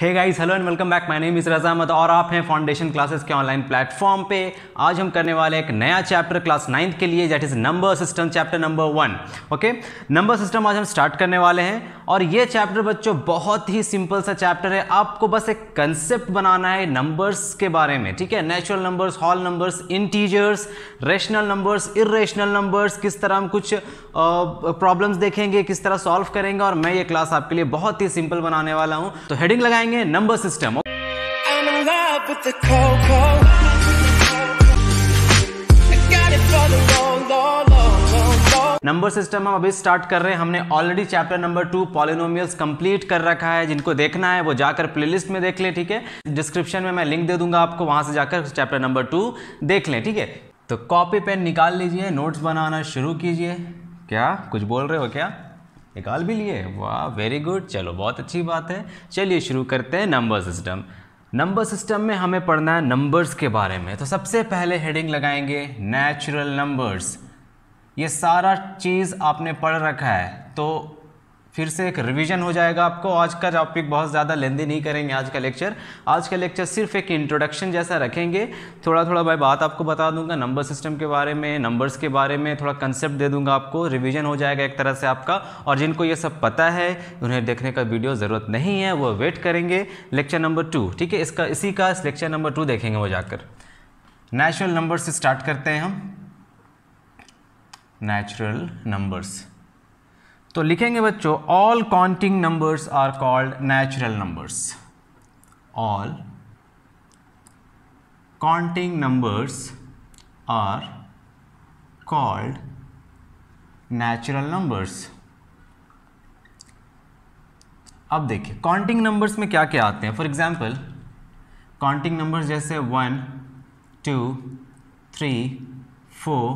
Hey guys hello and welcome back my name is Raza Ahmad और आप हैं फाउंडेशन क्लासेस के ऑनलाइन प्लेटफॉर्म पे आज हम करने वाले एक नया चैप्टर क्लास नाइन्थ के लिए that is number system chapter number one okay number system आज हम स्टार्ट करने वाले हैं और ये चैप्टर बच्चों बहुत ही सिंपल सा चैप्टर है आपको बस एक कंसेप्ट बनाना है नंबर्स के बारे में ठीक है natural numbers whole numbers integers rational numbers irrational numbers किस तरह हम कुछ प्रॉब्लम्स देखेंगे किस तरह सॉल्व करेंगे और मैं ये क्लास आपके लिए बहुत ही सिंपल बनाने वाला हूँ तो हेडिंग लगाएंगे जाएंगे नंबर सिस्टम नंबर सिस्टम हम अभी स्टार्ट कर रहे हैं हमने already chapter number two polynomials complete कर रखा है जिनको देखना है वो जाकर प्लेलिस्ट में देख लें ठीक है डिस्क्रिप्शन में मैं लिंक दे दूंगा आपको वहां से जाकर चैप्टर नंबर टू देख लें ठीक है तो कॉपी पेन निकाल लीजिए नोट्स बनाना शुरू कीजिए क्या कुछ बोल रहे हो क्या निकाल भी लिए वाह वेरी गुड चलो बहुत अच्छी बात है चलिए शुरू करते हैं नंबर सिस्टम नंबर सिस्टम में हमें पढ़ना है नंबर्स के बारे में तो सबसे पहले हेडिंग लगाएंगे नेचुरल नंबर्स ये सारा चीज़ आपने पढ़ रखा है तो फिर से एक रिवीजन हो जाएगा आपको आज का टॉपिक बहुत ज़्यादा लेंदी नहीं करेंगे आज का लेक्चर आज का लेक्चर सिर्फ एक इंट्रोडक्शन जैसा रखेंगे थोड़ा थोड़ा मैं बात आपको बता दूंगा नंबर सिस्टम के बारे में नंबर्स के बारे में थोड़ा कंसेप्ट दे दूंगा आपको रिवीजन हो जाएगा एक तरह से आपका और जिनको ये सब पता है उन्हें देखने का वीडियो ज़रूरत नहीं है वो वेट करेंगे लेक्चर नंबर टू ठीक है इसका इसी का लेक्चर नंबर टू देखेंगे वो जाकर नेचुरल नंबर से स्टार्ट करते हैं हम नेचुरल नंबर्स तो लिखेंगे बच्चों all counting numbers are called natural numbers all counting numbers are called natural numbers अब देखिए काउंटिंग नंबर्स में क्या क्या आते हैं फॉर एग्जाम्पल काउंटिंग नंबर्स जैसे one two three four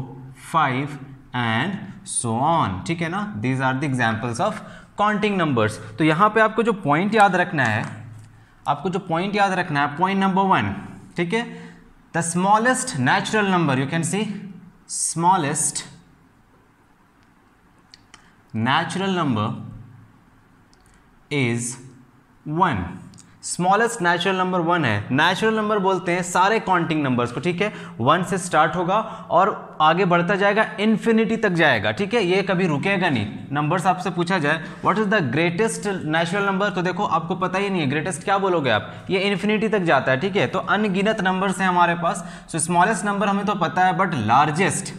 five and so on ठीक है ना these are the examples of counting numbers तो यहाँ पे आपको जो पॉइंट याद रखना है आपको जो पॉइंट याद रखना है पॉइंट नंबर वन ठीक है the smallest natural number you can see smallest natural number is one smallest natural number one है नेचुरल नंबर बोलते हैं सारे काउंटिंग नंबर्स को ठीक है वन से स्टार्ट होगा और आगे बढ़ता जाएगा इन्फिनिटी तक जाएगा ठीक है ये कभी रुकेगा नहीं नंबर्स आपसे पूछा जाए what is the greatest natural number तो देखो आपको पता ही नहीं है ग्रेटेस्ट क्या बोलोगे आप ये इन्फिनिटी तक जाता है ठीक है तो अनगिनत नंबर्स हैं हमारे पास सो स्मॉलेस्ट नंबर हमें तो पता है बट लार्जेस्ट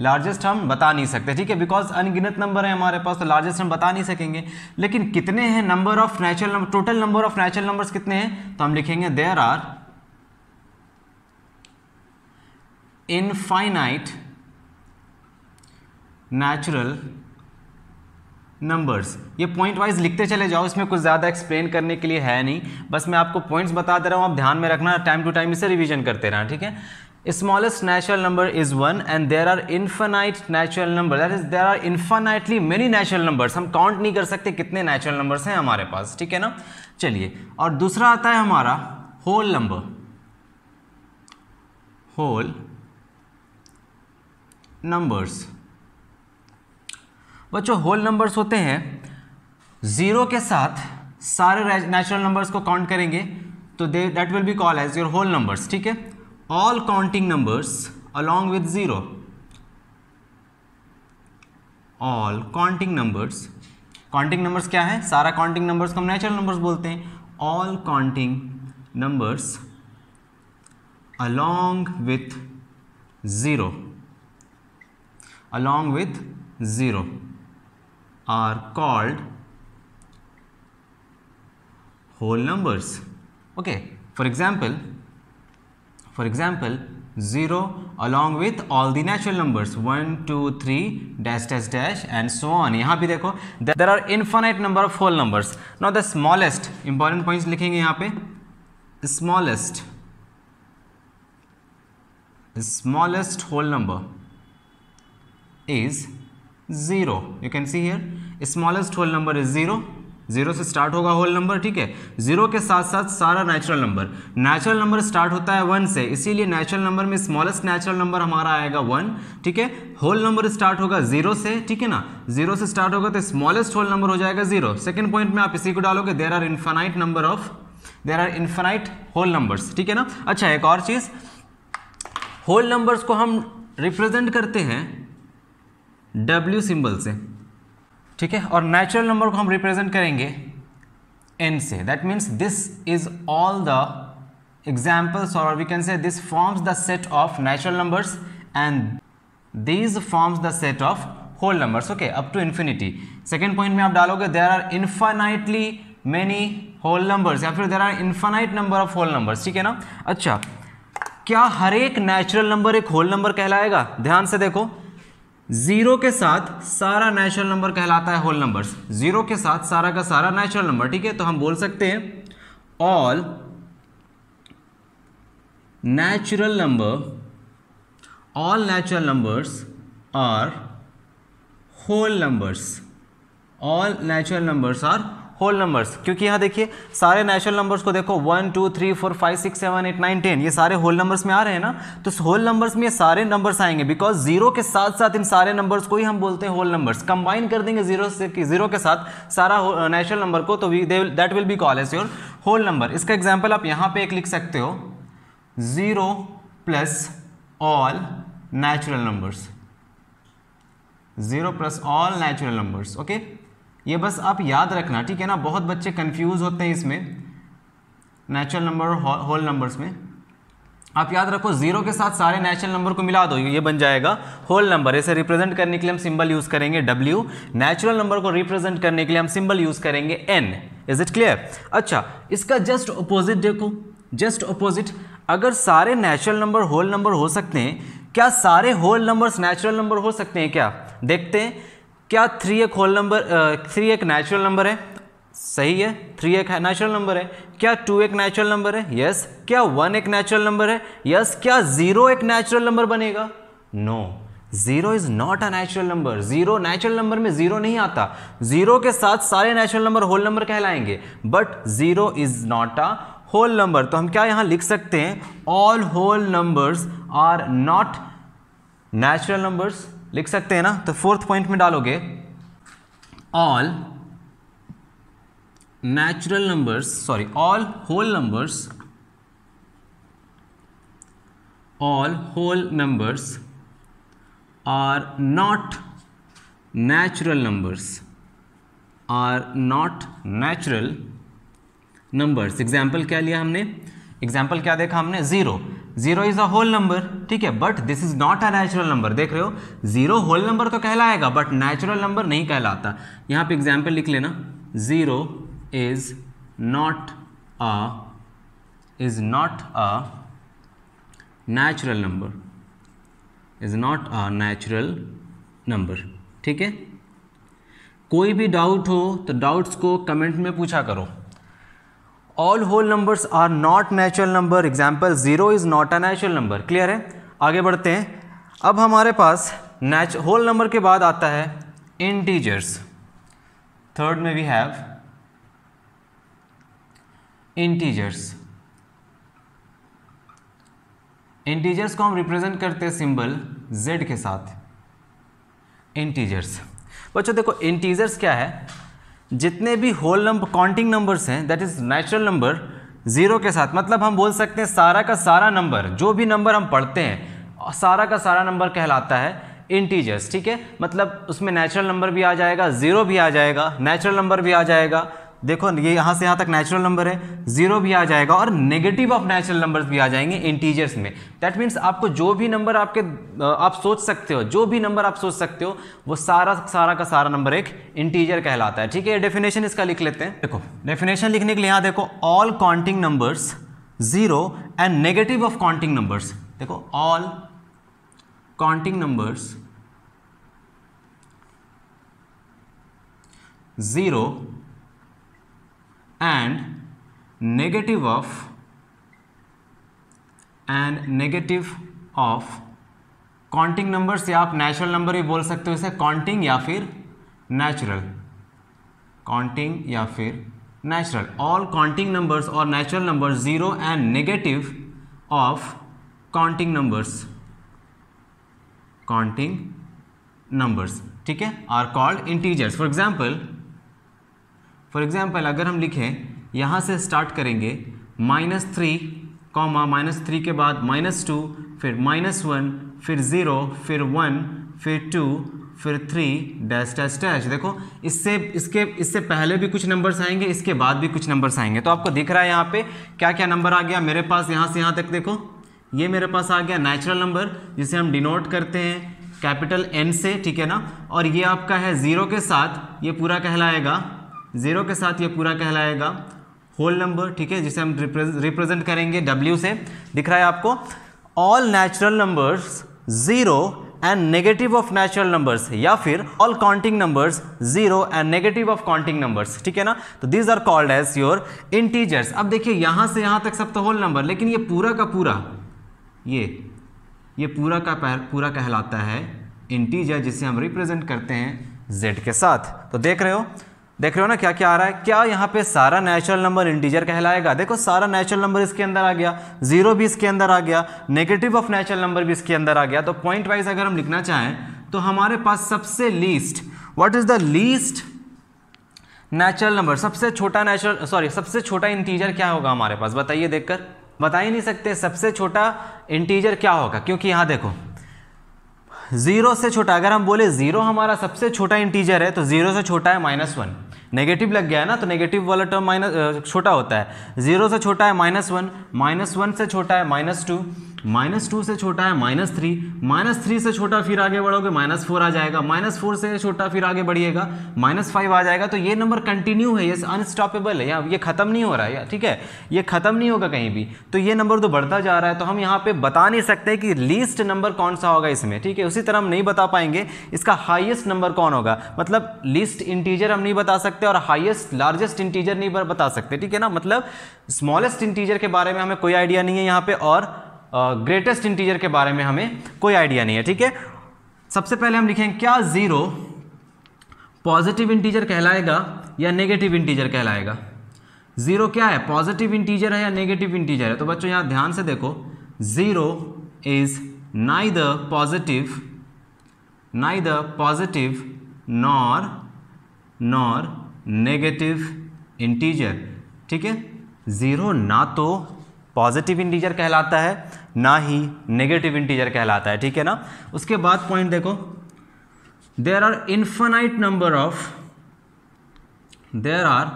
लार्जेस्ट हम बता नहीं सकते ठीक है बिकॉज अनगिनत नंबर है हमारे पास तो लार्जेस्ट हम बता नहीं सकेंगे लेकिन कितने हैं number of natural number total number of natural numbers कितने हैं तो हम लिखेंगे there are infinite natural numbers ये पॉइंट वाइज लिखते चले जाओ इसमें कुछ ज़्यादा एक्सप्लेन करने के लिए है नहीं बस मैं आपको पॉइंट्स बता दे रहा हूँ आप ध्यान में रखना टाइम टू टाइम इसे रिवीजन करते रहना ठीक है smallest natural number is 1 and there are infinite natural number that is there are infinitely many natural numbers हम काउंट नहीं कर सकते कितने natural numbers हैं हमारे पास ठीक है ना चलिए और दूसरा आता है हमारा होल नंबर होल नंबर्स बच्चों होल नंबर्स होते हैं ज़ीरो के साथ सारे नेचुरल नंबर्स को काउंट करेंगे तो they that will be call as your whole numbers ठीक है all counting numbers along with 0. All counting numbers counting numbers क्या है सारा counting numbers को हम numbers नंबर्स बोलते हैं all counting along with 0 along with 0 are called whole numbers okay for example for example, 0 along with all the natural numbers 1, 2, 3, dash, dash, dash and so on. Here, भी there are infinite number of whole numbers. Now the smallest important points लिखेंगे here, पे smallest smallest whole number is 0. You can see here smallest whole number is 0 zero से start होगा whole number ठीक है zero के साथ साथ सारा natural number natural number start होता है वन से इसीलिए नेचुरल नंबर में स्मॉलेस्ट नेचुरल नंबर हमारा आएगा वन ठीक है होल नंबर स्टार्ट होगा जीरो से ठीक है ना जीरो से स्टार्ट होगा तो स्मॉलेस्ट होल नंबर हो जाएगा जीरो सेकेंड पॉइंट में आप इसी को डालोगे there are infinite number of there are infinite whole numbers ठीक है ना अच्छा एक और चीज़ होल नंबर्स को हम रिप्रेजेंट करते हैं डब्ल्यू सिंबल से ठीक है और नेचुरल नंबर को हम रिप्रेजेंट करेंगे एन से that means this is all the examples और we can say this forms the set of natural numbers and this forms the set of whole numbers okay up to infinity second point में आप डालोगे there are infinitely many whole numbers या फिर there are infinite number of whole numbers ठीक है ना अच्छा क्या हर एक नेचुरल नंबर एक होल नंबर कहलाएगा ध्यान से देखो जीरो के साथ सारा नेचुरल नंबर कहलाता है होल नंबर्स जीरो के साथ सारा का सारा नेचुरल नंबर ठीक है तो हम बोल सकते हैं all natural number all natural numbers are whole numbers all natural numbers are whole numbers क्योंकि यहाँ देखिए सारे नेचुरल नंबर्स को देखो one two three four five six seven eight nine ten ये सारे होल नंबर्स में आ रहे हैं ना तो होल नंबर्स में ये सारे नंबर्स आएंगे बिकॉज जीरो के साथ साथ इन सारे नंबर्स को ही हम बोलते हैं होल नंबर्स कंबाइन कर देंगे जीरो से जीरो के साथ सारा नेचुरल नंबर uh, को तो we that will be call as your whole number इसका एग्जाम्पल आप यहाँ पे एक लिख सकते हो zero plus all natural numbers zero plus all natural numbers okay ये बस आप याद रखना ठीक है ना बहुत बच्चे कंफ्यूज होते हैं इसमें नेचुरल नंबर और होल नंबर्स में आप याद रखो जीरो के साथ सारे नेचुरल नंबर को मिला दो ये बन जाएगा होल नंबर इसे रिप्रेजेंट करने के लिए हम सिंबल यूज करेंगे डब्ल्यू नेचुरल नंबर को रिप्रेजेंट करने के लिए हम सिंबल यूज करेंगे एन इज इट क्लियर अच्छा इसका जस्ट अपोजिट देखो जस्ट अपोजिट अगर सारे नेचुरल नंबर होल नंबर हो सकते हैं क्या सारे होल नंबर्स नेचुरल नंबर हो सकते हैं क्या देखते हैं क्या थ्री एक होल नंबर थ्री एक नेचुरल नंबर है सही है थ्री एक नेचुरल नंबर है क्या टू एक नेचुरल नंबर है यस क्या वन एक नेचुरल नंबर है यस क्या जीरो एक नेचुरल नंबर बनेगा no zero is not a natural number zero natural number में जीरो नहीं आता जीरो के साथ सारे नेचुरल नंबर होल नंबर कहलाएंगे but zero is not a whole number तो हम क्या यहां लिख सकते हैं all whole numbers are not natural numbers लिख सकते हैं ना तो फोर्थ पॉइंट में डालोगे all natural numbers sorry all whole numbers all whole numbers are not natural numbers are not natural numbers example क्या लिया हमने एग्जाम्पल क्या देखा हमने zero zero is a whole number ठीक है but this is not a natural number देख रहे हो जीरो होल नंबर तो कहलाएगा बट नेचुरल नंबर नहीं कहलाता यहां पे एग्जाम्पल लिख लेना zero is not a is not a natural number is not a natural number ठीक है कोई भी डाउट हो तो डाउट्स को कमेंट में पूछा करो all whole numbers are not natural number example zero is not a natural number clear है आगे बढ़ते हैं अब हमारे पास नेच होल नंबर के बाद आता है इंटीजर्स थर्ड में वी हैव इंटीजर्स इंटीजर्स को हम रिप्रेजेंट करते हैं सिंबल जेड के साथ इंटीजर्स बच्चों देखो इंटीजर्स क्या है जितने भी होल नंबर काउंटिंग नंबर्स हैं that is natural number zero के साथ मतलब हम बोल सकते हैं सारा का सारा नंबर जो भी नंबर हम पढ़ते हैं सारा का सारा नंबर कहलाता है इंटीजर्स ठीक है मतलब उसमें नेचुरल नंबर भी आ जाएगा ज़ीरो भी आ जाएगा नेचुरल नंबर भी आ जाएगा देखो ये यहाँ से यहाँ तक नेचुरल नंबर है जीरो भी आ जाएगा और नेगेटिव ऑफ नेचुरल नंबर्स भी आ जाएंगे इंटीजर्स में दैट मीन्स आपको जो भी नंबर आपके आप सोच सकते हो जो भी नंबर आप सोच सकते हो वो सारा सारा का सारा नंबर एक इंटीजर कहलाता है ठीक है डेफिनेशन इसका लिख लेते हैं देखो डेफिनेशन लिखने के लिए यहाँ देखो all counting numbers zero and negative of counting numbers देखो all counting numbers zero and negative of and negative of counting numbers या आप नेचुरल नंबर भी बोल सकते हो इसे काउंटिंग या फिर नेचुरल काउंटिंग या फिर नेचुरल ऑल काउंटिंग नंबर्स और natural numbers zero and negative of counting numbers counting numbers ठीक है are called integers for example for example अगर हम लिखें यहाँ से स्टार्ट करेंगे minus three comma minus three के बाद माइनस टू फिर माइनस वन फिर ज़ीरो फिर वन फिर टू फिर थ्री डैश डैश डैश देखो इससे इसके इससे पहले भी कुछ नंबर्स आएंगे इसके बाद भी कुछ नंबर्स आएंगे तो आपको दिख रहा है यहाँ पे क्या क्या नंबर आ गया मेरे पास यहाँ से यहाँ तक देखो ये मेरे पास आ गया नेचुरल नंबर जिसे हम डिनोट करते हैं कैपिटल एन से ठीक है ना और ये आपका है ज़ीरो के साथ ये पूरा कहलाएगा ज़ीरो के साथ ये पूरा कहलाएगा होल नंबर ठीक है जिसे हम रिप्रेजेंट करेंगे डब्ल्यू से दिख रहा है आपको all natural numbers zero and negative of natural numbers या फिर all counting numbers zero and negative of counting numbers ठीक है ना तो these are called as your integers अब देखिए यहां से यहां तक सब तो होल नंबर लेकिन ये पूरा का पूरा ये ये पूरा का पूरा कहलाता है इंटीजर जिसे हम रिप्रेजेंट करते हैं जेड के साथ तो देख रहे हो देख रहे हो ना क्या क्या आ रहा है क्या यहाँ पे सारा नेचुरल नंबर इंटीजर कहलाएगा देखो सारा नेचुरल नंबर इसके अंदर आ गया जीरो भी इसके अंदर आ गया नेगेटिव ऑफ नेचुरल नंबर भी इसके अंदर आ गया तो पॉइंट वाइज अगर हम लिखना चाहें तो हमारे पास सबसे least what is the least natural number सबसे छोटा नेचुरल सॉरी सबसे छोटा इंटीजर क्या होगा हमारे पास बताइए देखकर बता ही नहीं सकते सबसे छोटा इंटीजर क्या होगा क्योंकि यहाँ देखो जीरो से छोटा अगर हम बोले जीरो हमारा सबसे छोटा इंटीजर है तो जीरो से छोटा है माइनस वन नेगेटिव लग गया है ना तो नेगेटिव वाला टर्म माइनस छोटा होता है जीरो से छोटा है माइनस वन माइनस वन से छोटा है माइनस टू माइनस टू से छोटा है माइनस थ्री माइनस थ्री से छोटा फिर आगे बढ़ोगे माइनस फोर आ जाएगा माइनस फोर से छोटा फिर आगे बढ़िएगा माइनस फाइव आ जाएगा तो ये नंबर कंटिन्यू है ये अनस्टॉपेबल है या ये खत्म नहीं हो रहा है ठीक है ये खत्म नहीं होगा कहीं भी तो ये नंबर तो बढ़ता जा रहा है तो हम यहाँ पे बता नहीं सकते कि लीस्ट नंबर कौन सा होगा इसमें ठीक है उसी तरह हम नहीं बता पाएंगे इसका हाइएस्ट नंबर कौन होगा मतलब लीस्ट इंटीजर हम नहीं बता सकते और हाइएस्ट लार्जेस्ट इंटीजर नहीं बता सकते ठीक है ना मतलब स्मॉलेस्ट इंटीजर के बारे में हमें कोई आइडिया नहीं है यहाँ पे और ग्रेटेस्ट इंटीजर के बारे में हमें कोई आइडिया नहीं है ठीक है सबसे पहले हम लिखेंगे क्या ज़ीरो पॉजिटिव इंटीजर कहलाएगा या नेगेटिव इंटीजर कहलाएगा ज़ीरो क्या है पॉजिटिव इंटीजर है या नेगेटिव इंटीजर है तो बच्चों यहाँ ध्यान से देखो zero is neither positive the positive nor nor negative integer ठीक है ज़ीरो ना तो पॉजिटिव इंटीजर कहलाता है ना ही नेगेटिव इंटीजर कहलाता है ठीक है ना उसके बाद पॉइंट देखो there are infinite number of there are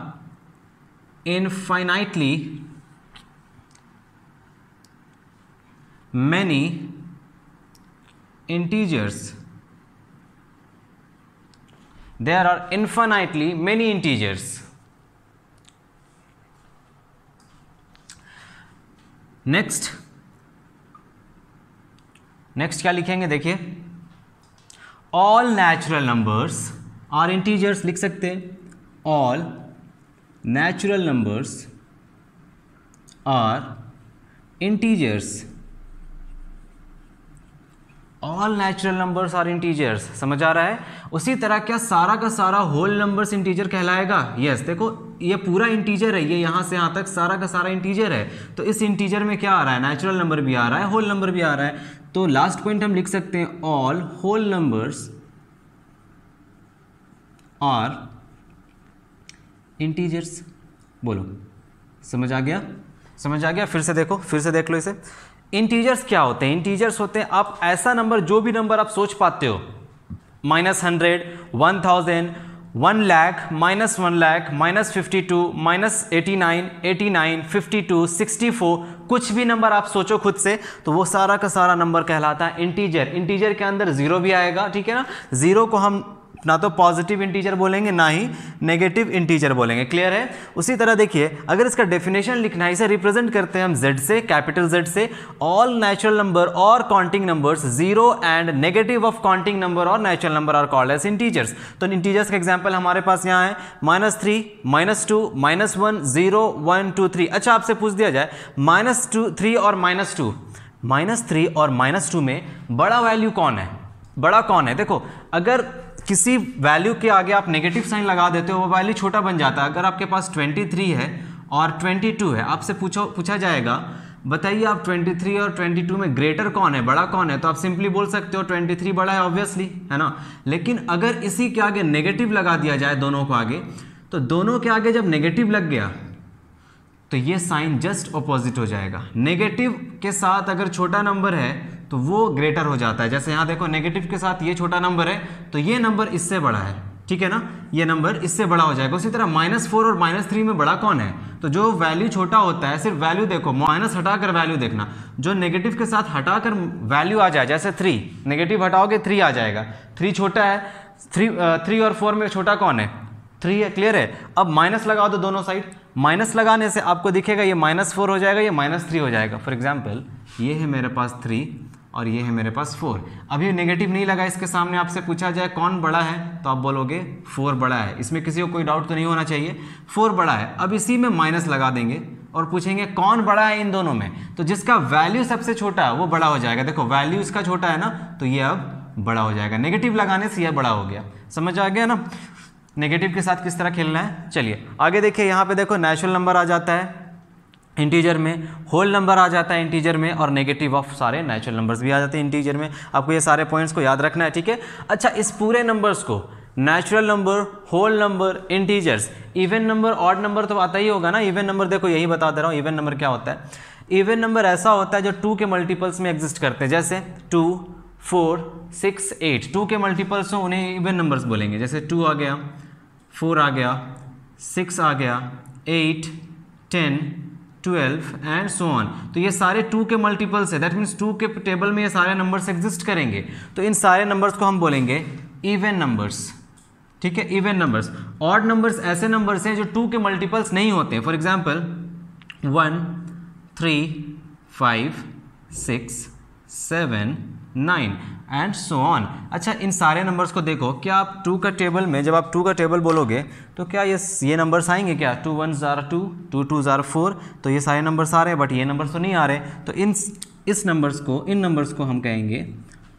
infinitely many integers there are infinitely many integers next next क्या लिखेंगे देखिए all natural numbers are integers लिख सकते हैं all natural numbers are integers all natural numbers are integers समझ आ रहा है उसी तरह क्या सारा का सारा होल नंबर्स इंटीजर कहलाएगा यस yes, देखो ये पूरा इंटीजर है ये यहाँ से यहाँ तक सारा का सारा इंटीजर है तो इस इंटीजर में क्या आ रहा है नेचुरल नंबर भी आ रहा है होल नंबर भी आ रहा है तो लास्ट पॉइंट हम लिख सकते हैं all whole numbers are integers बोलो समझ आ गया समझ आ गया फिर से देखो फिर से देख लो इसे इंटीजर्स क्या होते हैं इंटीजर्स होते हैं आप ऐसा नंबर जो भी नंबर आप सोच पाते हो minus hundred one thousand one lakh minus one lakh minus fifty two minus eighty nine eighty nine fifty two sixty four कुछ भी नंबर आप सोचो खुद से तो वो सारा का सारा नंबर कहलाता है इंटीजर इंटीजर के अंदर ज़ीरो भी आएगा ठीक है ना ज़ीरो को हम ना तो पॉजिटिव इंटीजर बोलेंगे ना ही नेगेटिव इंटीजर बोलेंगे क्लियर है उसी तरह देखिए अगर इसका डेफिनेशन लिखना है इसे रिप्रेजेंट करते हैं हम जेड से कैपिटल जेड से ऑल नेचुरल नंबर और counting numbers zero and negative of counting number और natural number are called as integers तो इंटीजर्स का एग्जाम्पल हमारे पास यहाँ है minus three minus two minus one zero one two three अच्छा आपसे पूछ दिया जाए माइनस टू थ्री और माइनस टू माइनस थ्री और माइनस टू में बड़ा वैल्यू कौन है बड़ा कौन है देखो अगर किसी वैल्यू के आगे आप नेगेटिव साइन लगा देते हो वो वैल्यू छोटा बन जाता है अगर आपके पास 23 है और 22 है आपसे पूछो पूछा जाएगा बताइए आप 23 और 22 में ग्रेटर कौन है बड़ा कौन है तो आप सिंपली बोल सकते हो 23 बड़ा है ऑब्वियसली है ना लेकिन अगर इसी के आगे नेगेटिव लगा दिया जाए दोनों को आगे तो दोनों के आगे जब नेगेटिव लग गया तो ये साइन जस्ट अपोजिट हो जाएगा नेगेटिव के साथ अगर छोटा नंबर है तो वो ग्रेटर हो जाता है जैसे यहाँ देखो नेगेटिव के साथ ये छोटा नंबर है तो ये नंबर इससे बड़ा है ठीक है ना ये नंबर इससे बड़ा हो जाएगा उसी तरह माइनस फोर और माइनस थ्री में बड़ा कौन है तो जो वैल्यू छोटा होता है सिर्फ वैल्यू देखो माइनस हटाकर वैल्यू देखना जो नेगेटिव के साथ हटाकर वैल्यू आ जाए जैसे थ्री नेगेटिव हटाओगे थ्री आ जाएगा थ्री छोटा है थ्री थ्री और फोर में छोटा कौन है थ्री है क्लियर है अब माइनस लगा दो दोनों साइड माइनस लगाने से आपको दिखेगा ये माइनस फोर हो जाएगा ये माइनस थ्री हो जाएगा फॉर एग्जाम्पल ये है मेरे पास थ्री और ये है मेरे पास फोर अभी नेगेटिव नहीं लगा इसके सामने आपसे पूछा जाए कौन बड़ा है तो आप बोलोगे फोर बड़ा है इसमें किसी को कोई डाउट तो नहीं होना चाहिए फोर बड़ा है अब इसी में माइनस लगा देंगे और पूछेंगे कौन बड़ा है इन दोनों में तो जिसका वैल्यू सबसे छोटा है वो बड़ा हो जाएगा देखो वैल्यू इसका छोटा है ना तो ये अब बड़ा हो जाएगा नेगेटिव लगाने से यह बड़ा हो गया समझ आ गया ना नेगेटिव के साथ किस तरह खेलना है चलिए आगे देखिए यहाँ पे देखो नेचुरल नंबर आ जाता है इंटीजर में होल नंबर आ जाता है इंटीजर में और नेगेटिव ऑफ सारे नेचुरल नंबर्स भी आ जाते हैं इंटीजर में आपको ये सारे पॉइंट्स को याद रखना है ठीक है अच्छा इस पूरे नंबर्स को natural number whole number integers even number odd number तो आता ही होगा ना इवन नंबर देखो यही बता दे रहा हूँ इवन नंबर क्या होता है इवन नंबर ऐसा होता है जो टू के मल्टीपल्स में एग्जिस्ट करते हैं जैसे two four six eight two के मल्टीपल्स हो उन्हें इवन नंबर्स बोलेंगे जैसे टू आ गया फोर आ गया सिक्स आ गया eight ten twelve and so on तो ये सारे टू के मल्टीपल्स है दैट मीन्स टू के टेबल में ये सारे नंबर्स एग्जिस्ट करेंगे तो इन सारे नंबर्स को हम बोलेंगे इवन नंबर्स ठीक है इवन नंबर्स ऑड नंबर्स ऐसे नंबर्स हैं जो टू के मल्टीपल्स नहीं होते for example one three five six seven nine and so on अच्छा इन सारे नंबर्स को देखो क्या आप टू का टेबल में जब आप टू का टेबल बोलोगे तो क्या ये ये नंबर्स आएंगे क्या टू वन ज़ार टू टू टू ज़ार फोर तो ये सारे नंबर्स आ रहे हैं बट ये नंबर्स तो नहीं आ रहे तो इन इस नंबर्स को इन नंबर्स को हम कहेंगे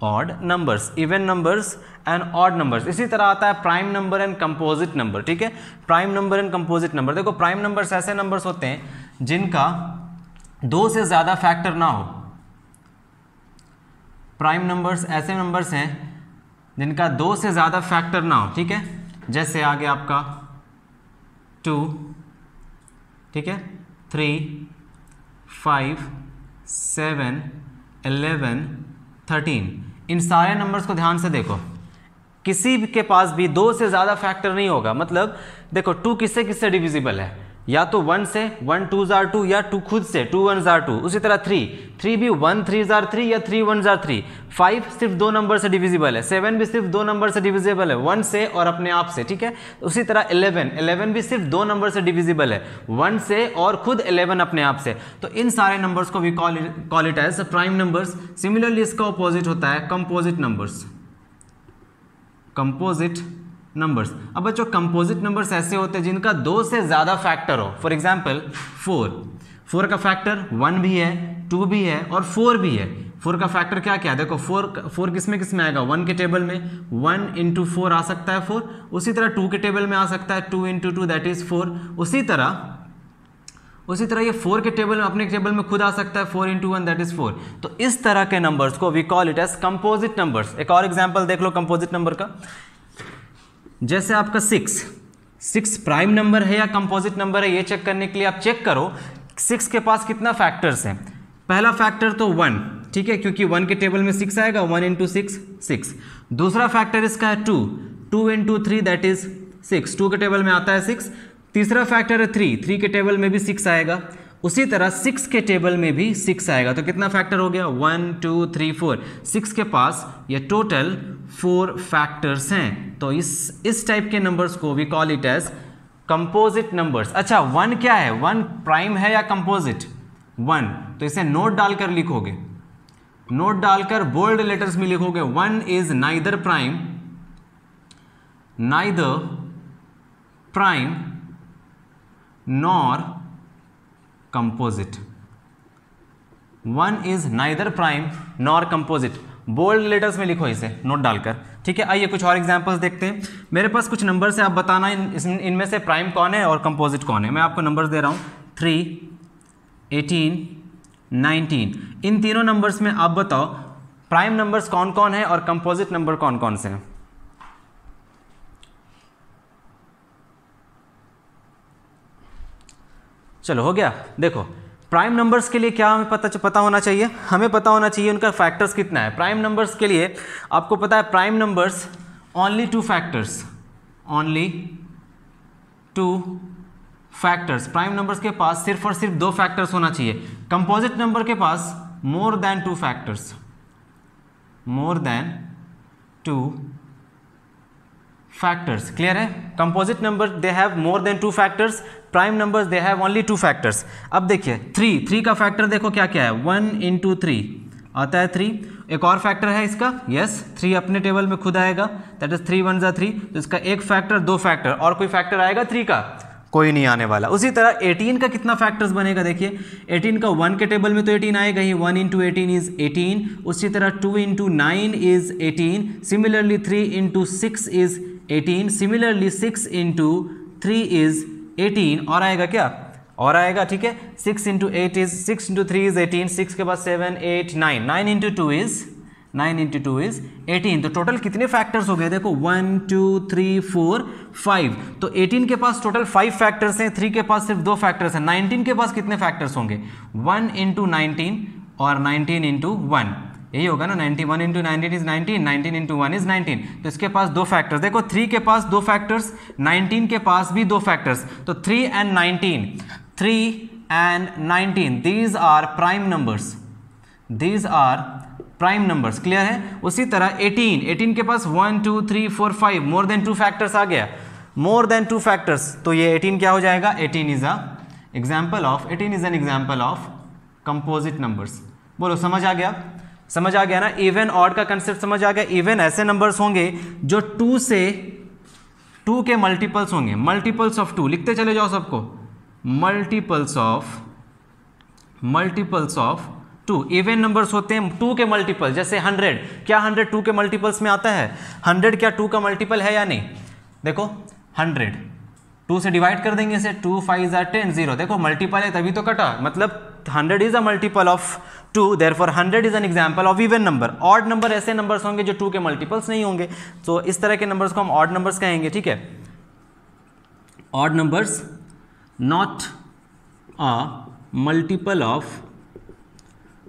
odd numbers even numbers and odd numbers इसी तरह आता है prime number and composite number ठीक है prime number and composite number देखो प्राइम नंबर्स ऐसे नंबर्स होते हैं जिनका दो से ज़्यादा फैक्टर ना हो प्राइम नंबर्स ऐसे नंबर्स हैं जिनका दो से ज़्यादा फैक्टर ना हो ठीक है जैसे आगे आपका टू ठीक है three five seven eleven thirteen इन सारे नंबर्स को ध्यान से देखो किसी के पास भी दो से ज़्यादा फैक्टर नहीं होगा मतलब देखो टू किससे किससे डिविजिबल है या तो वन से वन टू ज़ार टू या टू खुद से टू वन ज़ार टू उसी तरह थ्री थ्री भी वन थ्री ज़ार थ्री या थ्री वन ज़ार थ्री फाइव सिर्फ दो नंबर से डिविजिबल है सेवन भी सिर्फ दो नंबर से डिविजिबल है वन से और अपने आप से ठीक है उसी तरह इलेवन इलेवन भी सिर्फ दो नंबर से डिविजिबल है वन से और खुद इलेवन अपने आप से तो इन सारे नंबर्स को भी call it as prime numbers similarly इसका अपोजिट होता है कंपोजिट नंबर्स कंपोजिट नंबर्स अब बच्चों कंपोजिट नंबर्स ऐसे होते हैं जिनका दो से ज़्यादा फैक्टर हो फॉर एग्जाम्पल फोर फोर का फैक्टर वन भी है टू भी है और फोर भी है फोर का फैक्टर क्या क्या है देखो फोर फोर किस में किस में आएगा वन के टेबल में वन इंटू फोर आ सकता है फोर उसी तरह टू के टेबल में आ सकता है two into two that is four उसी तरह उसी तरह ये फोर के टेबल में अपने टेबल में खुद आ सकता है four into one that is four तो इस तरह के नंबर्स को we call it as composite numbers एक और एग्जाम्पल देख लो कंपोजिट नंबर का जैसे आपका सिक्स सिक्स प्राइम नंबर है या कंपोजिट नंबर है ये चेक करने के लिए आप चेक करो सिक्स के पास कितना फैक्टर्स हैं पहला फैक्टर तो वन ठीक है क्योंकि वन के टेबल में सिक्स आएगा वन इंटू सिक्स सिक्स दूसरा फैक्टर इसका है two two into three that is six two के टेबल में आता है सिक्स तीसरा फैक्टर है थ्री थ्री के टेबल में भी सिक्स आएगा उसी तरह सिक्स के टेबल में भी सिक्स आएगा तो कितना फैक्टर हो गया one two three four six के पास ये टोटल फोर फैक्टर्स हैं तो इस इस टाइप के नंबर्स को we call it as composite numbers अच्छा वन क्या है वन प्राइम है या कंपोजिट वन तो इसे नोट डालकर लिखोगे नोट डालकर बोल्ड लेटर्स में लिखोगे one is neither prime neither prime nor composite one is neither prime nor composite bold letters में लिखो इसे नोट डालकर ठीक है आइए कुछ और एग्जांपल्स देखते हैं मेरे पास कुछ नंबर्स हैं आप बताना इन इनमें से प्राइम कौन है और कंपोजिट कौन है मैं आपको नंबर्स दे रहा हूँ थ्री एटीन नाइनटीन इन तीनों नंबर्स में आप बताओ प्राइम नंबर्स कौन कौन है और कंपोजिट नंबर कौन कौन से हैं चलो हो गया देखो प्राइम नंबर्स के लिए क्या हमें पता पता होना चाहिए हमें पता होना चाहिए उनका फैक्टर्स कितना है प्राइम नंबर्स के लिए आपको पता है prime numbers only two factors only two factors prime numbers के पास सिर्फ और सिर्फ दो फैक्टर्स होना चाहिए कंपोजिट नंबर के पास more than two factors more than two factors clear है composite number they have more than two factors prime number they have only two factors अब देखिए थ्री थ्री का फैक्टर देखो क्या क्या है वन इंटू थ्री आता है थ्री एक और फैक्टर है इसका यस yes, थ्री अपने टेबल में खुद आएगा दैट इज थ्री वन ज़ा थ्री तो इसका एक फैक्टर दो फैक्टर और कोई फैक्टर आएगा थ्री का कोई नहीं आने वाला उसी तरह 18 का कितना फैक्टर्स बनेगा देखिए 18 का 1 के टेबल में तो 18 आएगा ही 1 इंटू एटीन इज़ एटीन उसी तरह 2 into nine is eighteen similarly 3 into six is eighteen similarly six into three is eighteen और आएगा क्या और आएगा ठीक है six into eight is six into three is eighteen six के बाद seven eight nine nine into two is nine into two is eighteen तो टोटल कितने फैक्टर्स हो गए देखो one two three four five तो एटीन के पास टोटल फाइव फैक्टर्स हैं थ्री के पास सिर्फ दो फैक्टर्स हैं नाइनटीन के पास कितने फैक्टर्स होंगे वन इंटू नाइनटीन और नाइनटीन इंटू वन यही होगा ना 91 one into nineteen is 19, 19 into one is 19. तो इसके पास दो फैक्टर्स देखो थ्री के पास दो फैक्टर्स 19 के पास भी दो फैक्टर्स तो three and nineteen three and nineteen these are prime numbers these are prime numbers clear है उसी तरह 18 18 के पास one two three four five more than two factors आ गया मोर देन टू फैक्टर्स तो ये 18 क्या हो जाएगा 18 is a example of 18 is an example of composite numbers बोलो समझ आ गया समझ आ गया ना इवन ऑड का कंसेप्ट समझ आ गया इवन ऐसे नंबर्स होंगे जो टू से टू के मल्टीपल्स होंगे मल्टीपल्स ऑफ टू लिखते चले जाओ सबको multiples of multiples of two even numbers होते हैं टू के मल्टीपल जैसे हंड्रेड क्या हंड्रेड टू के मल्टीपल्स में आता है हंड्रेड क्या टू का मल्टीपल है या नहीं देखो हंड्रेड टू से डिवाइड कर देंगे इसे टू फाइव ज़ार टेन जीरो देखो मल्टीपल है तभी तो कटा मतलब 100 is a multiple of two therefore hundred is an example of even number odd number ऐसे नंबर्स होंगे जो टू के मल्टीपल्स नहीं होंगे तो so, इस तरह के नंबर्स को हम ऑड नंबर्स कहेंगे ठीक है odd numbers not a multiple of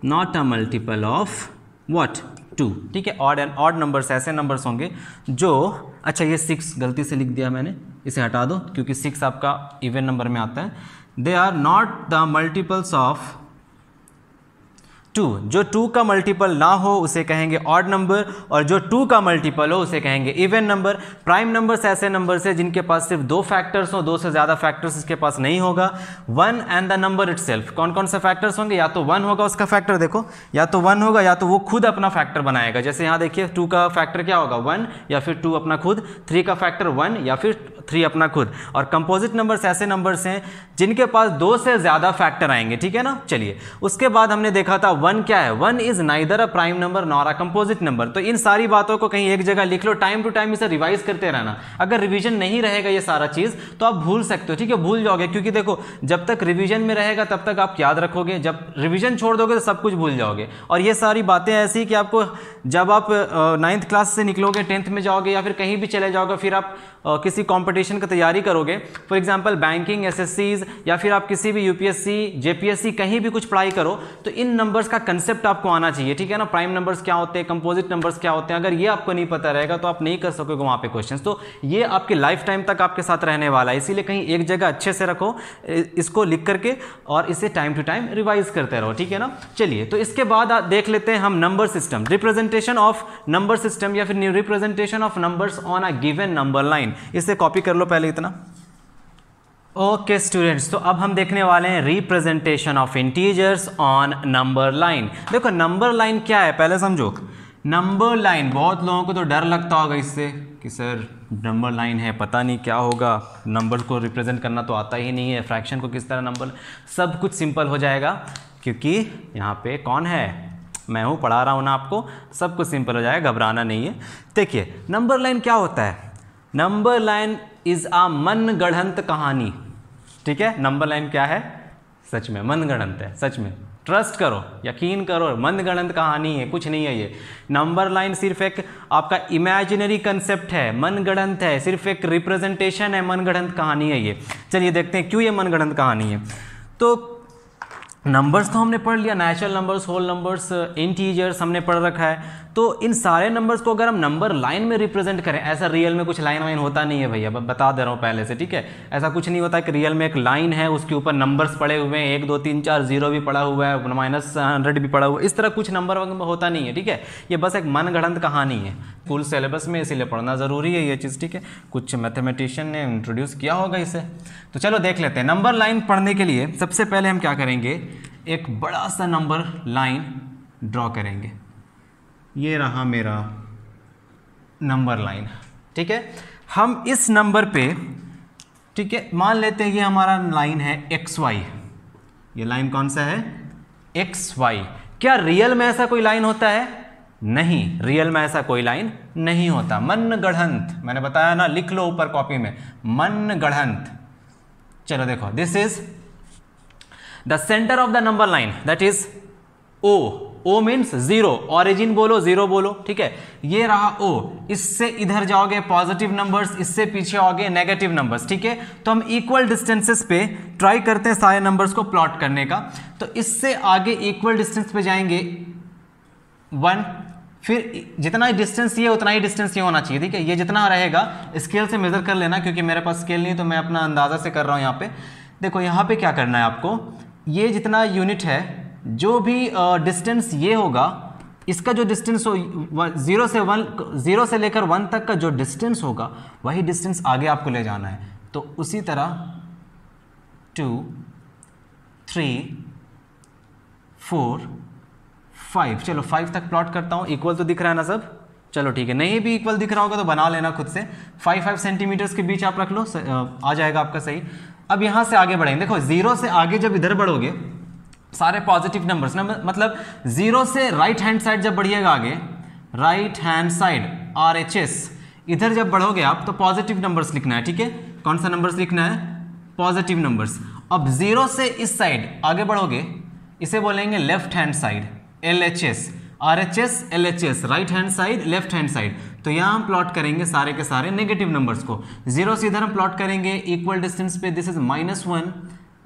not a multiple of what two ठीक है ऑड एंड ऑड नंबर्स ऐसे नंबर्स होंगे जो अच्छा ये सिक्स गलती से लिख दिया मैंने इसे हटा दो क्योंकि सिक्स आपका इवन नंबर में आता है they are not the multiples of two जो टू का मल्टीपल ना हो उसे कहेंगे ऑड नंबर और जो टू का मल्टीपल हो उसे कहेंगे इवन नंबर प्राइम नंबर्स ऐसे नंबर्स है जिनके पास सिर्फ दो फैक्टर्स हो दो से ज़्यादा फैक्टर्स इसके पास नहीं होगा one and the number it कौन कौन से फैक्टर्स होंगे या तो वन होगा उसका फैक्टर देखो या तो वन होगा या तो वो खुद अपना फैक्टर बनाएगा जैसे यहां देखिए टू का फैक्टर क्या होगा वन या फिर टू अपना खुद थ्री का फैक्टर वन या फिर थ्री अपना खुद और कंपोजिट नंबर्स ऐसे नंबर्स हैं जिनके पास दो से ज़्यादा फैक्टर आएंगे ठीक है ना चलिए उसके बाद हमने देखा था वन क्या है one is neither a prime number nor a composite number तो इन सारी बातों को कहीं एक जगह लिख लो टाइम टू टाइम इसे रिवाइज करते रहना अगर रिविजन नहीं रहेगा ये सारा चीज़ तो आप भूल सकते हो ठीक है भूल जाओगे क्योंकि देखो जब तक रिविजन में रहेगा तब तक आप याद रखोगे जब रिविजन छोड़ दोगे तो सब कुछ भूल जाओगे और ये सारी बातें ऐसी कि आपको जब आप नाइन्थ क्लास से निकलोगे टेंथ में जाओगे या फिर कहीं भी चले जाओगे फिर आप किसी कंपटीशन की तैयारी करोगे फॉर एग्जांपल बैंकिंग एसएससीज या फिर आप किसी भी यूपीएससी जेपीएससी कहीं भी कुछ पढ़ाई करो तो इन नंबर्स का कंसेप्ट आपको आना चाहिए ठीक है ना प्राइम नंबर्स क्या होते हैं कंपोजिट नंबर्स क्या होते हैं अगर ये आपको नहीं पता रहेगा तो आप नहीं कर सकोगे वहाँ पर क्वेश्चन तो ये आपके लाइफ टाइम तक आपके साथ रहने वाला है इसीलिए कहीं एक जगह अच्छे से रखो इसको लिख करके और इसे टाइम टू टाइम रिवाइज करते रहो ठीक है ना चलिए तो इसके बाद देख लेते हैं हम number system representation of number system या फिर representation of numbers on a given number line इसे कॉपी कर लो पहले इतना ओके स्टूडेंट्स तो अब हम देखने वाले हैं representation of integers on number line देखो नंबर लाइन क्या है पहले समझो नंबर लाइन बहुत लोगों को तो डर लगता होगा इससे कि सर नंबर लाइन है पता नहीं क्या होगा नंबर को रिप्रेजेंट करना तो आता ही नहीं है फ्रैक्शन को किस तरह नंबर सब कुछ सिंपल हो जाएगा क्योंकि यहाँ पे कौन है मैं हूँ पढ़ा रहा हूँ ना आपको सब कुछ सिंपल हो जाएगा घबराना नहीं है देखिए नंबर लाइन क्या होता है नंबर लाइन इज आ मनगढ़ंत कहानी ठीक है नंबर लाइन क्या है सच में मनगढ़ंत है सच में ट्रस्ट करो यकीन करो मनगणंत कहानी है कुछ नहीं है ये नंबर लाइन सिर्फ एक आपका इमेजिनरी कंसेप्ट है गणंत है सिर्फ एक रिप्रेजेंटेशन है मनगणंत कहानी है ये चलिए देखते हैं क्यों ये मनगणंत कहानी है तो नंबर्स तो हमने पढ़ लिया natural numbers whole numbers integers हमने पढ़ रखा है तो इन सारे नंबर्स को अगर हम नंबर लाइन में रिप्रेजेंट करें ऐसा रियल में कुछ लाइन वाइन होता नहीं है भैया बता दे रहा हूँ पहले से ठीक है ऐसा कुछ नहीं होता कि रियल में एक लाइन है उसके ऊपर नंबर्स पड़े हुए हैं एक दो तीन चार जीरो भी पड़ा हुआ है माइनस हंड्रेड भी पड़ा हुआ है इस तरह कुछ नंबर होता नहीं है ठीक है ये बस एक मनगढ़ंत कहानी है स्कूल सिलेबस में इसीलिए पढ़ना ज़रूरी है ये चीज़ ठीक है कुछ मैथमेटिशियन ने इंट्रोड्यूस किया होगा इसे तो चलो देख लेते हैं नंबर लाइन पढ़ने के लिए सबसे पहले हम क्या करेंगे एक बड़ा सा नंबर लाइन ड्रॉ करेंगे ये रहा मेरा नंबर लाइन ठीक है हम इस नंबर पे ठीक है मान लेते हैं ये हमारा लाइन है एक्स वाई ये लाइन कौन सा है एक्स वाई क्या रियल में ऐसा कोई लाइन होता है नहीं रियल में ऐसा कोई लाइन नहीं होता मन गढ़ंत मैंने बताया ना लिख लो ऊपर कॉपी में मन गढ़ंत चलो देखो this is the centre of the number line that is O O means zero origin बोलो जीरो बोलो ठीक है ये रहा ओ इससे इधर जाओगे पॉजिटिव नंबर्स इससे पीछे आओगे नेगेटिव नंबर्स ठीक है तो हम इक्वल डिस्टेंसेस पे ट्राई करते हैं सारे नंबर्स को प्लॉट करने का तो इससे आगे इक्वल डिस्टेंस पे जाएंगे वन फिर जितना डिस्टेंस ये उतना ही डिस्टेंस ये होना चाहिए ठीक है ये जितना रहेगा स्केल से मेज़र कर लेना क्योंकि मेरे पास स्केल नहीं तो मैं अपना अंदाज़ा से कर रहा हूँ यहाँ पे देखो यहाँ पे क्या करना है आपको ये जितना यूनिट है जो भी डिस्टेंस ये होगा इसका जो डिस्टेंस हो जीरो से वन जीरो से लेकर वन तक का जो डिस्टेंस होगा वही डिस्टेंस आगे आपको ले जाना है तो उसी तरह टू थ्री फोर फाइव चलो फाइव तक प्लॉट करता हूँ इक्वल तो दिख रहा है ना सब चलो ठीक है नहीं भी इक्वल दिख रहा होगा तो बना लेना खुद से फाइव फाइव सेंटीमीटर्स के बीच आप रख लो आ जाएगा आपका सही अब यहाँ से आगे बढ़ेंगे देखो जीरो से आगे जब इधर बढ़ोगे सारे पॉजिटिव नंबर्स ना मतलब जीरो से राइट हैंड साइड जब बढ़िएगा आगे right hand side R H S इधर जब बढ़ोगे आप तो पॉजिटिव नंबर्स लिखना है ठीक है कौन सा नंबर्स लिखना है पॉजिटिव नंबर्स अब जीरो से इस साइड आगे बढ़ोगे इसे बोलेंगे left hand side L H S R H S L H S right hand side left hand side तो यहाँ हम प्लॉट करेंगे सारे के सारे नेगेटिव नंबर्स को जीरो से इधर हम प्लॉट करेंगे इक्वल डिस्टेंस पे this is minus one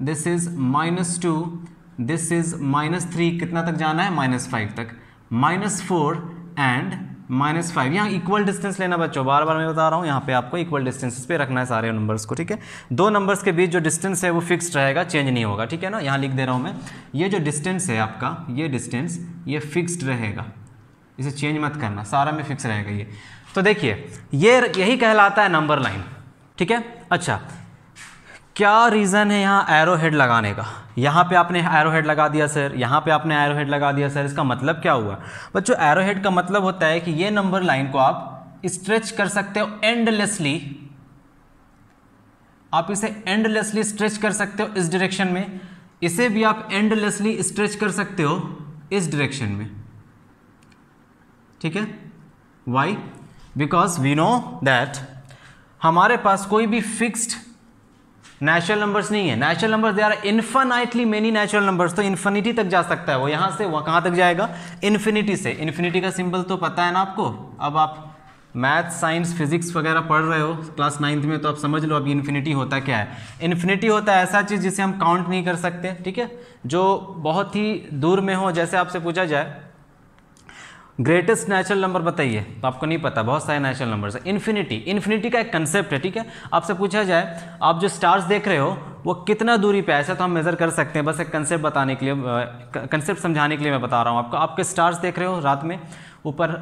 this is minus two this is minus three कितना तक जाना है माइनस फाइव तक minus four and minus five यहाँ इक्वल डिस्टेंस लेना बच्चों बार बार मैं बता रहा हूँ यहाँ पे आपको इक्वल डिस्टेंस पे रखना है सारे नंबर्स को ठीक है दो नंबर्स के बीच जो डिस्टेंस है वो फिक्स रहेगा चेंज नहीं होगा ठीक है ना यहाँ लिख दे रहा हूँ मैं ये जो डिस्टेंस है आपका ये डिस्टेंस ये फिक्स्ड रहेगा इसे चेंज मत करना सारा में फिक्स रहेगा ये तो देखिए ये यही कहलाता है नंबर लाइन ठीक है अच्छा क्या रीज़न है यहाँ एरो हेड लगाने का यहाँ पे आपने एरो हेड लगा दिया सर यहाँ पे आपने एरो हेड लगा दिया सर इसका मतलब क्या हुआ बच्चों एरो हेड का मतलब होता है कि ये नंबर लाइन को आप स्ट्रेच कर सकते हो एंडलेसली आप इसे एंडलेसली स्ट्रेच कर सकते हो इस डायरेक्शन में इसे भी आप एंडलेसली स्ट्रेच कर सकते हो इस डायरेक्शन में ठीक है why because we know that हमारे पास कोई भी फिक्स्ड नेचुरल नंबर्स नहीं है natural number they are infinitely many natural numbers तो इन्फिनिटी तक जा सकता है वो यहाँ से वह कहाँ तक जाएगा इन्फिनिटी से इन्फिनिटी का सिंबल तो पता है ना आपको अब आप मैथ साइंस फिजिक्स वगैरह पढ़ रहे हो क्लास नाइन्थ में तो आप समझ लो अभी इन्फिनिटी होता क्या है इन्फिनिटी होता है ऐसा चीज़ जिसे हम काउंट नहीं कर सकते ठीक है जो बहुत ही दूर में हो जैसे आपसे पूछा जाए ग्रेटेस्ट नेचुरल नंबर बताइए तो आपको नहीं पता बहुत सारे नेचुरल नंबर है इन्फिनिटी इन्फिनिटी का एक कंसेप्ट है ठीक है आपसे पूछा जाए आप जो स्टार्स देख रहे हो वो कितना दूरी पे ऐसा तो हम मेज़र कर सकते हैं बस एक कंसेप्ट बताने के लिए कंसेप्ट समझाने के लिए मैं बता रहा हूँ आपको आपके स्टार्स देख रहे हो रात में ऊपर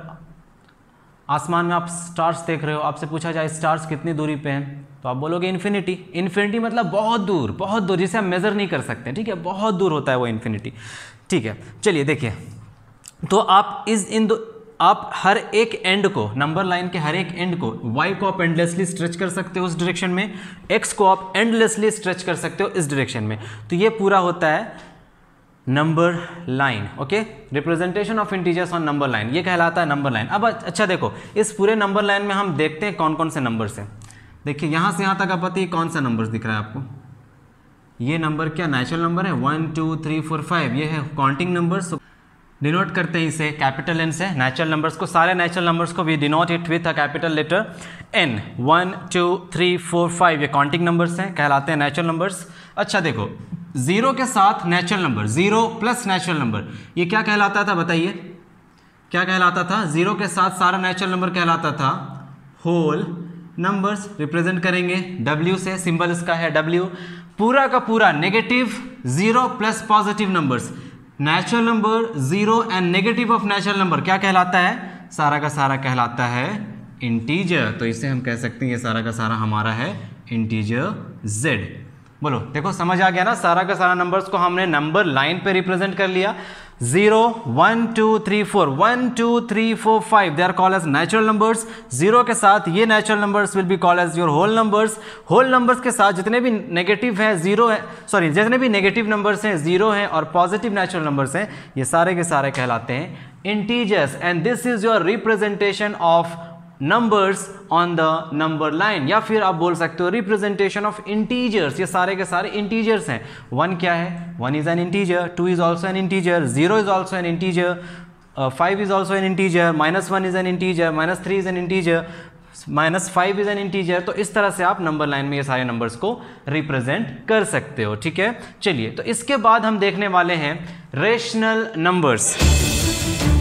आसमान में आप स्टार्स देख रहे हो आपसे पूछा जाए स्टार्स कितनी दूरी पे हैं तो आप बोलोगे इन्फिनिटी इन्फिनिटी मतलब बहुत दूर बहुत दूर जिसे हम मेज़र नहीं कर सकते ठीक है बहुत दूर होता है वो इन्फिनिटी ठीक है चलिए देखिए तो आप इस इन दो आप हर एक एंड को नंबर लाइन के हर एक एंड को वाई को आप एंडलेसली स्ट्रेच कर सकते हो उस डायरेक्शन में एक्स को आप एंडलेसली स्ट्रेच कर सकते हो इस डायरेक्शन में तो ये पूरा होता है number line okay representation of integers on number line ये कहलाता है नंबर लाइन अब अच्छा देखो इस पूरे नंबर लाइन में हम देखते हैं कौन कौन से नंबर से देखिए यहाँ से यहाँ तक आप पता कौन सा नंबर दिख रहा है आपको ये नंबर क्या नेचुरल नंबर है one two three four five ये है काउंटिंग नंबर्स डिनोट करते हैं इसे कैपिटल एन से नेचुरल नंबर्स को सारे नेचुरल नंबर्स को we denote it with a capital letter N one two three four five ये काउंटिंग नंबर्स हैं कहलाते हैं नेचुरल नंबर्स अच्छा देखो जीरो के साथ natural number zero plus natural number ये क्या कहलाता था बताइए क्या कहलाता था जीरो के साथ सारा नेचुरल नंबर कहलाता था होल नंबर्स रिप्रेजेंट करेंगे डब्ल्यू से सिंबल इसका है डब्ल्यू पूरा का पूरा negative zero plus positive numbers natural number zero and negative of natural number क्या कहलाता है सारा का सारा कहलाता है इंटीजर तो इसे हम कह सकते हैं ये सारा का सारा हमारा है इंटीजर जेड बोलो देखो समझ आ गया ना सारा का सारा नंबर्स को हमने नंबर लाइन पे रिप्रेजेंट कर लिया zero one two three four one two three four five they are call as natural numbers zero के साथ ये natural numbers will be call as your whole numbers whole numbers के साथ जितने भी नेगेटिव हैं जीरो है सॉरी जितने भी नेगेटिव नंबर्स हैं जीरो हैं और पॉजिटिव नेचुरल नंबर्स हैं ये सारे के सारे कहलाते हैं integers and this is your representation of numbers on the number line या फिर आप बोल सकते हो रिप्रेजेंटेशन ऑफ इंटीजर्स ये सारे के सारे इंटीजर्स हैं वन क्या है one is an integer two is also an integer zero is also an integer five is also an integer minus one is an integer minus three is an integer minus five is an integer तो इस तरह से आप number line में ये सारे numbers को represent कर सकते हो ठीक है चलिए तो इसके बाद हम देखने वाले हैं रेशनल नंबर्स